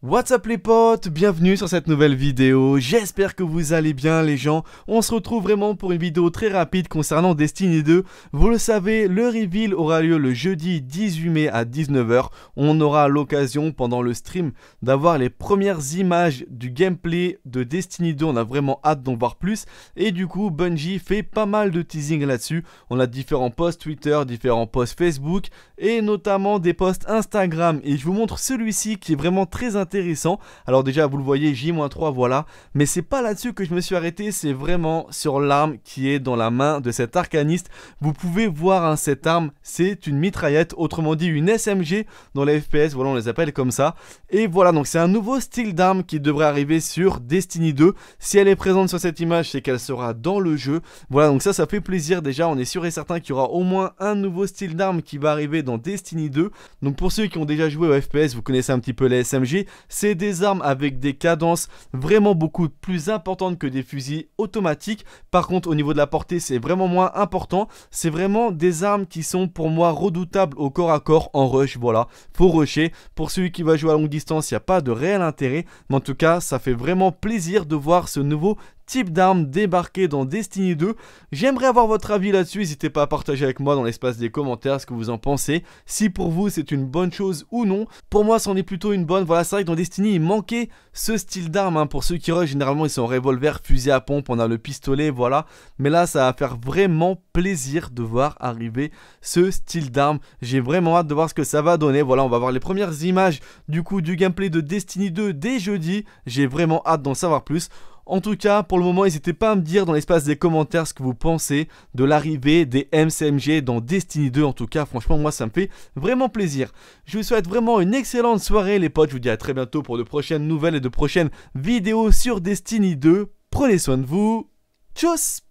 What's up les potes, bienvenue sur cette nouvelle vidéo, j'espère que vous allez bien les gens, on se retrouve vraiment pour une vidéo très rapide concernant Destiny 2, vous le savez, le reveal aura lieu le jeudi 18 mai à 19h, on aura l'occasion pendant le stream d'avoir les premières images du gameplay de Destiny 2, on a vraiment hâte d'en voir plus, et du coup Bungie fait pas mal de teasing là-dessus, on a différents posts Twitter, différents posts Facebook, et notamment des posts Instagram, et je vous montre celui-ci qui est vraiment très intéressant intéressant. Alors déjà, vous le voyez, J-3, voilà. Mais c'est pas là-dessus que je me suis arrêté, c'est vraiment sur l'arme qui est dans la main de cet arcaniste. Vous pouvez voir hein, cette arme, c'est une mitraillette, autrement dit une SMG dans les FPS, voilà on les appelle comme ça. Et voilà, donc c'est un nouveau style d'arme qui devrait arriver sur Destiny 2. Si elle est présente sur cette image, c'est qu'elle sera dans le jeu. Voilà, donc ça, ça fait plaisir déjà, on est sûr et certain qu'il y aura au moins un nouveau style d'arme qui va arriver dans Destiny 2. Donc pour ceux qui ont déjà joué au FPS, vous connaissez un petit peu les SMG, c'est des armes avec des cadences vraiment beaucoup plus importantes que des fusils automatiques. Par contre, au niveau de la portée, c'est vraiment moins important. C'est vraiment des armes qui sont pour moi redoutables au corps à corps en rush. Voilà, faut rusher. Pour celui qui va jouer à longue distance, il n'y a pas de réel intérêt. Mais en tout cas, ça fait vraiment plaisir de voir ce nouveau type d'armes débarquées dans Destiny 2. J'aimerais avoir votre avis là-dessus, n'hésitez pas à partager avec moi dans l'espace des commentaires ce que vous en pensez, si pour vous c'est une bonne chose ou non. Pour moi c'en est plutôt une bonne, voilà c'est vrai que dans Destiny il manquait ce style d'arme, hein. pour ceux qui rushent généralement ils sont revolver, fusil à pompe, on a le pistolet, voilà. Mais là ça va faire vraiment plaisir de voir arriver ce style d'arme, j'ai vraiment hâte de voir ce que ça va donner, voilà on va voir les premières images du coup du gameplay de Destiny 2 dès jeudi, j'ai vraiment hâte d'en savoir plus. En tout cas, pour le moment, n'hésitez pas à me dire dans l'espace des commentaires ce que vous pensez de l'arrivée des MCMG dans Destiny 2. En tout cas, franchement, moi, ça me fait vraiment plaisir. Je vous souhaite vraiment une excellente soirée, les potes. Je vous dis à très bientôt pour de prochaines nouvelles et de prochaines vidéos sur Destiny 2. Prenez soin de vous. Tchuss